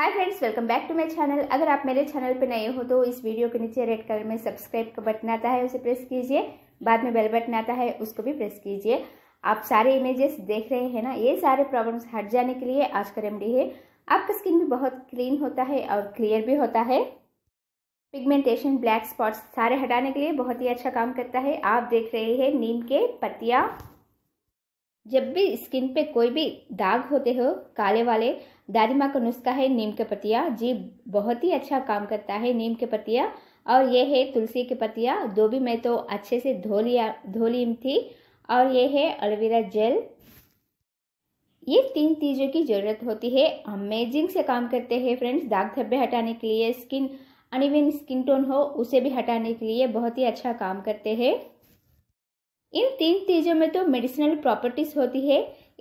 hi friends welcome back to my channel अगर आप मेरे चैनल पर नए हो तो इस वीडियो के नीचे रेड कलर में सब्सक्राइब का बटन आता है उसे प्रेस कीजिए बाद में बेल बटन आता है उसको भी प्रेस कीजिए आप सारे इमेजेस देख रहे हैं ना ये सारे प्रॉब्लम्स हट जाने के लिए आज का रेमडी है आपका स्किन भी बहुत क्लीन होता है और क्लियर भी होता है पिगमेंटेशन ब्लैक स्पॉट्स सारे हटाने के लिए बहुत ही अच्छा काम करता है आप देख रहे हैं नीम के पत्तियाँ जब भी स्किन पे कोई भी दाग होते हो काले वाले दादी माँ का नुस्खा है नीम के पतिया जी बहुत ही अच्छा काम करता है नीम के पतिया और ये है तुलसी के पतिया दो भी मैं तो अच्छे से धो लिया धो ली थी और ये है एलोवेरा जेल ये तीन चीज़ों की ज़रूरत होती है अमेजिंग से काम करते हैं फ्रेंड्स दाग धब्बे हटाने के लिए स्किन अनिविन स्किन टोन हो उसे भी हटाने के लिए बहुत ही अच्छा काम करते हैं इन तीन चीज़ों में तो मेडिसिनल प्रॉपर्टीज होती है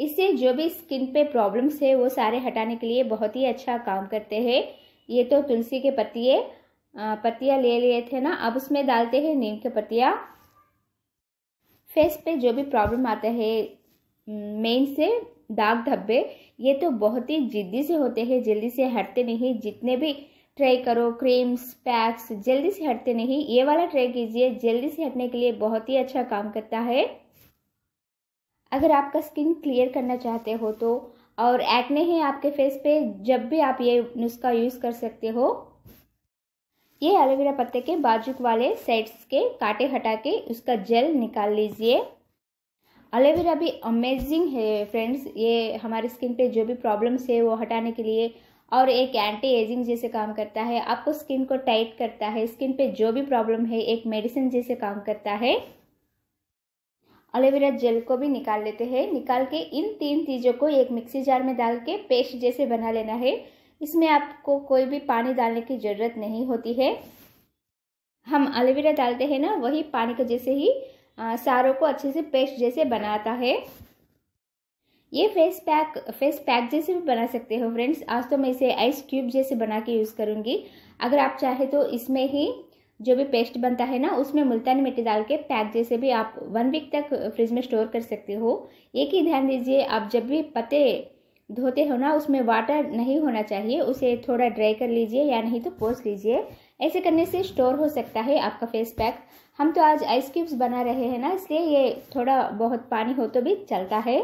इससे जो भी स्किन पे प्रॉब्लम्स है वो सारे हटाने के लिए बहुत ही अच्छा काम करते हैं ये तो तुलसी के पत्तिए पत्तियाँ ले लिए थे ना अब उसमें डालते हैं नीम के पत्तियाँ फेस पे जो भी प्रॉब्लम आता है मेन से दाग धब्बे ये तो बहुत ही जिद्दी से होते हैं जल्दी से हटते नहीं जितने भी ट्राई करो क्रीम्स पैक्स जल्दी से हटते नहीं ये वाला ट्राई कीजिए जल्दी से हटने के लिए बहुत ही अच्छा काम करता है अगर आपका स्किन क्लियर करना चाहते हो तो और एक्ने हैं आपके फेस पे जब भी आप ये नुस्खा यूज़ कर सकते हो ये एलोवेरा पत्ते के बाजुक वाले साइड्स के कांटे हटा के उसका जेल निकाल लीजिए एलोवेरा भी अमेजिंग है फ्रेंड्स ये हमारी स्किन पे जो भी प्रॉब्लम्स है वो हटाने के लिए और एक एंटी एजिंग जैसे काम करता है आपको स्किन को टाइट करता है स्किन पे जो भी प्रॉब्लम है एक मेडिसिन जैसे काम करता है एलोवेरा जेल को भी निकाल लेते हैं निकाल के इन तीन चीज़ों को एक मिक्सी जार में डाल के पेस्ट जैसे बना लेना है इसमें आपको कोई भी पानी डालने की ज़रूरत नहीं होती है हम एलोवेरा डालते हैं ना वही पानी के जैसे ही सारों को अच्छे से पेस्ट जैसे बनाता है ये फेस पैक फेस पैक जैसे भी बना सकते हो फ्रेंड्स आज तो मैं इसे आइस क्यूब जैसे बना के यूज़ करूँगी अगर आप चाहे तो इसमें ही जो भी पेस्ट बनता है ना उसमें मुल्तानी मिट्टी डाल के पैक जैसे भी आप वन वीक तक फ्रिज में स्टोर कर सकते हो एक ही ध्यान दीजिए आप जब भी पत्ते धोते हो ना उसमें वाटर नहीं होना चाहिए उसे थोड़ा ड्राई कर लीजिए या नहीं तो पोस लीजिए ऐसे करने से स्टोर हो सकता है आपका फेस पैक हम तो आज आइस क्यूब्स बना रहे हैं ना इसलिए ये थोड़ा बहुत पानी हो तो भी चलता है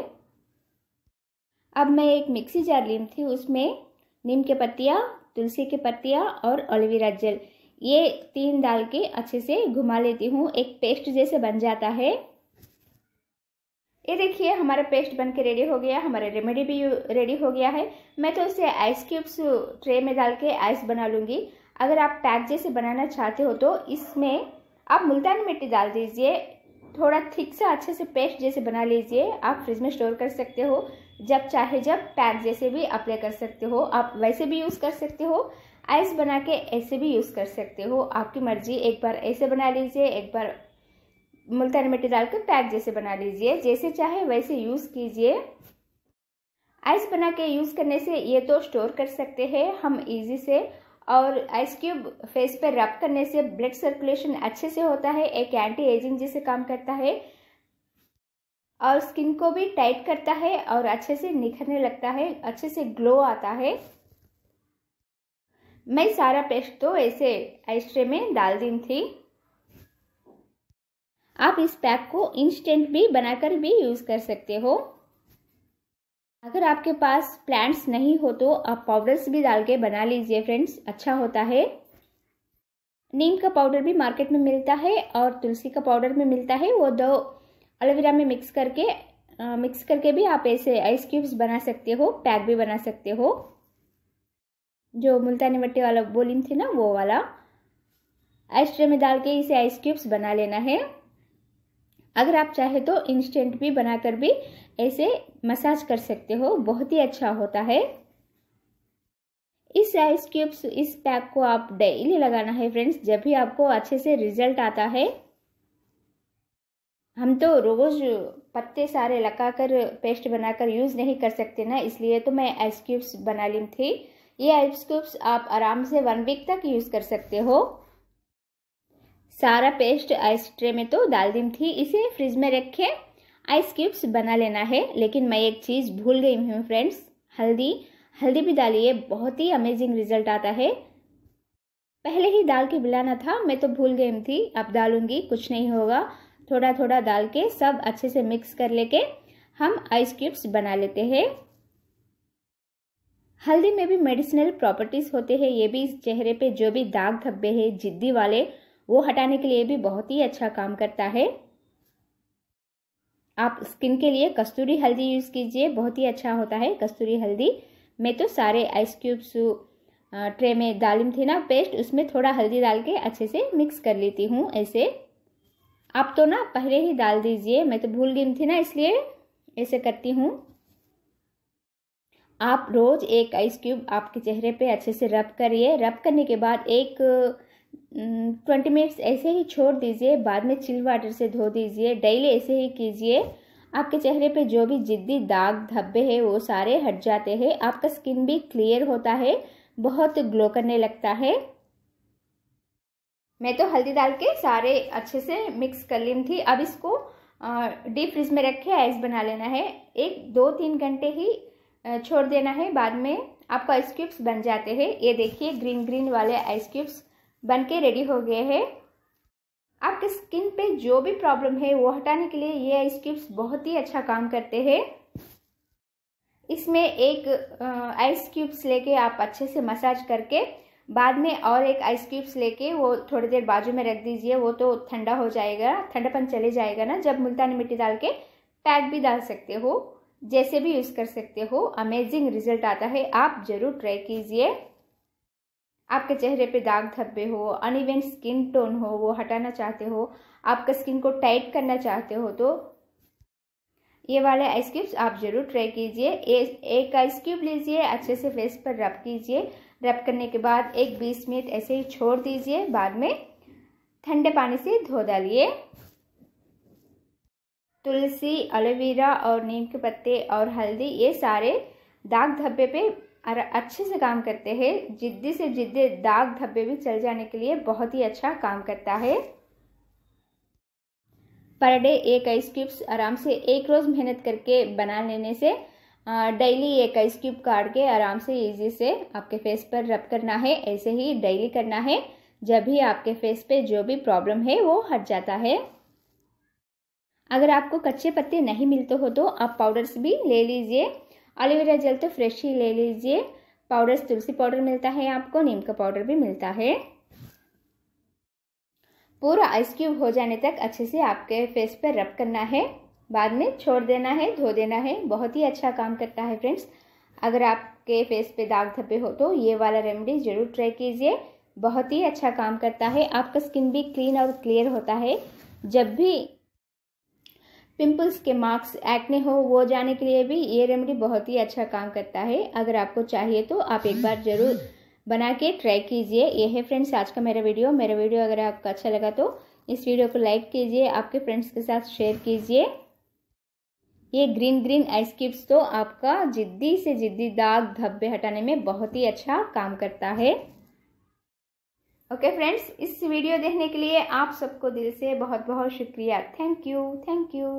अब मैं एक मिक्सी जार ली थी उसमें नीम के पत्तियाँ तुलसी के पत्तियाँ और एलोवेरा जल ये तीन डाल के अच्छे से घुमा लेती हूँ एक पेस्ट जैसे बन जाता है ये देखिए हमारा पेस्ट बन के रेडी हो गया हमारा रेमेडी भी रेडी हो गया है मैं तो इसे आइस क्यूब्स ट्रे में डाल के आइस बना लूँगी अगर आप पैक जैसे बनाना चाहते हो तो इसमें आप मुल्तानी मिट्टी डाल दीजिए थोड़ा थिक सा अच्छे से पेस्ट जैसे बना लीजिए आप फ्रिज में स्टोर कर सकते हो जब चाहे जब पैक जैसे भी अप्लाई कर सकते हो आप वैसे भी यूज़ कर सकते हो आइस बना के ऐसे भी यूज़ कर सकते हो आपकी मर्जी एक बार ऐसे बना लीजिए एक बार मुल्तानी मिट्टी डाल के पैक जैसे बना लीजिए जैसे चाहे वैसे यूज़ कीजिए आइस बना के यूज़ करने से ये तो स्टोर कर सकते हैं हम इजी से और आइस क्यूब फेस पर रब करने से ब्लड सर्कुलेशन अच्छे से होता है एक एंटी एजिंग जैसे काम करता है और स्किन को भी टाइट करता है और अच्छे से निखरने लगता है अच्छे से ग्लो आता है मैं सारा पेस्ट तो ऐसे आइस ट्रे में डाल दी थी आप इस पैक को इंस्टेंट भी बनाकर भी यूज़ कर सकते हो अगर आपके पास प्लांट्स नहीं हो तो आप पाउडर्स भी डाल के बना लीजिए फ्रेंड्स अच्छा होता है नीम का पाउडर भी मार्केट में मिलता है और तुलसी का पाउडर भी मिलता है वो दो एलोवेरा में मिक्स करके आ, मिक्स करके भी आप ऐसे आइस क्यूब्स बना सकते हो पैक भी बना सकते हो जो मुल्तानी मट्टे वाला बोलिंग थी ना वो वाला आइस ट्रे में डाल के इसे आइस क्यूब्स बना लेना है अगर आप चाहे तो इंस्टेंट भी बनाकर भी ऐसे मसाज कर सकते हो बहुत ही अच्छा होता है इस आइस क्यूब्स इस पैक को आप डेली लगाना है फ्रेंड्स जब भी आपको अच्छे से रिजल्ट आता है हम तो रोज़ पत्ते सारे लगाकर पेस्ट बनाकर यूज़ नहीं कर सकते ना इसलिए तो मैं आइस क्यूब्स बना ली थी ये आइस क्यूब्स आप आराम से वन वीक तक यूज़ कर सकते हो सारा पेस्ट आइस ट्रे में तो डाल दी थी इसे फ्रिज में रखे आइस क्यूब्स बना लेना है लेकिन मैं एक चीज़ भूल गई हूँ फ्रेंड्स हल्दी हल्दी भी डालिए बहुत ही अमेजिंग रिजल्ट आता है पहले ही डाल के बुलाना था मैं तो भूल गई थी अब डालूंगी कुछ नहीं होगा थोड़ा थोड़ा डाल के सब अच्छे से मिक्स कर लेके हम आइस क्यूब्स बना लेते हैं हल्दी में भी मेडिसिनल प्रॉपर्टीज़ होते हैं ये भी इस चेहरे पे जो भी दाग धब्बे हैं जिद्दी वाले वो हटाने के लिए भी बहुत ही अच्छा काम करता है आप स्किन के लिए कस्तूरी हल्दी यूज़ कीजिए बहुत ही अच्छा होता है कस्तूरी हल्दी मैं तो सारे आइस क्यूब्स ट्रे में डालिम थी ना पेस्ट उसमें थोड़ा हल्दी डाल के अच्छे से मिक्स कर लेती हूँ ऐसे आप तो ना पहले ही डाल दीजिए मैं तो भूल गई थी ना इसलिए ऐसे करती हूँ आप रोज़ एक आइस क्यूब आपके चेहरे पे अच्छे से रब करिए रब करने के बाद एक ट्वेंटी मिनट्स ऐसे ही छोड़ दीजिए बाद में चिल वाटर से धो दीजिए डेली ऐसे ही कीजिए आपके चेहरे पे जो भी जिद्दी दाग धब्बे हैं वो सारे हट जाते हैं आपका स्किन भी क्लियर होता है बहुत ग्लो करने लगता है मैं तो हल्दी डाल के सारे अच्छे से मिक्स कर ली थी अब इसको डीप फ्रिज में रख के आइस बना लेना है एक दो तीन घंटे ही छोड़ देना है बाद में आपको आइस क्यूब्स बन जाते हैं ये देखिए ग्रीन ग्रीन वाले आइस क्यूब्स बन के रेडी हो गए हैं आपके स्किन पे जो भी प्रॉब्लम है वो हटाने के लिए ये आइस क्यूब्स बहुत ही अच्छा काम करते हैं इसमें एक आइस क्यूब्स लेके आप अच्छे से मसाज करके बाद में और एक आइस क्यूब्स लेके वो थोड़ी देर बाजू में रख दीजिए वो तो ठंडा हो जाएगा ठंडापन चले जाएगा ना जब मुल्तानी मिट्टी डाल के पैक भी डाल सकते हो जैसे भी यूज़ कर सकते हो अमेजिंग रिजल्ट आता है आप ज़रूर ट्राई कीजिए आपके चेहरे पे दाग धब्बे हो अनइवन स्किन टोन हो वो हटाना चाहते हो आपका स्किन को टाइट करना चाहते हो तो ये वाले आइस क्यूब्स आप ज़रूर ट्राई कीजिए एक आइस क्यूब लीजिए अच्छे से फेस पर रब कीजिए रब करने के बाद एक बीस मिनट ऐसे ही छोड़ दीजिए बाद में ठंडे पानी से धो डालिए तुलसी एलोवेरा और नीम के पत्ते और हल्दी ये सारे दाग धब्बे पे अच्छे से काम करते हैं जिद्दी से जिद्दी दाग धब्बे भी चल जाने के लिए बहुत ही अच्छा काम करता है पर डे एक आइस क्यूब्स आराम से एक रोज़ मेहनत करके बना लेने से डेली एक आइस क्यूब काट के आराम से इजी से आपके फेस पर रब करना है ऐसे ही डेली करना है जब भी आपके फेस पे जो भी प्रॉब्लम है वो हट जाता है अगर आपको कच्चे पत्ते नहीं मिलते हो तो आप पाउडर्स भी ले लीजिए एलोवेरा जेल तो फ्रेश ही ले लीजिए पाउडर्स तुलसी पाउडर मिलता है आपको नीम का पाउडर भी मिलता है पूरा आइस क्यूब हो जाने तक अच्छे से आपके फेस पर रब करना है बाद में छोड़ देना है धो देना है बहुत ही अच्छा काम करता है फ्रेंड्स अगर आपके फेस पे दाग धब्बे हो तो ये वाला रेमेडी ज़रूर ट्राई कीजिए बहुत ही अच्छा काम करता है आपका स्किन भी क्लीन और क्लियर होता है जब भी पिंपल्स के मार्क्स एक्ने हो वो जाने के लिए भी ये रेमेडी बहुत ही अच्छा काम करता है अगर आपको चाहिए तो आप एक बार ज़रूर बना के ट्राई कीजिए ये है फ्रेंड्स आज का मेरा वीडियो मेरा वीडियो अगर आपको अच्छा लगा तो इस वीडियो को लाइक कीजिए आपके फ्रेंड्स के साथ शेयर कीजिए ये ग्रीन ग्रीन आइस क्यूब्स तो आपका जिद्दी से जिद्दी दाग धब्बे हटाने में बहुत ही अच्छा काम करता है ओके okay फ्रेंड्स इस वीडियो देखने के लिए आप सबको दिल से बहुत बहुत शुक्रिया थैंक यू थैंक यू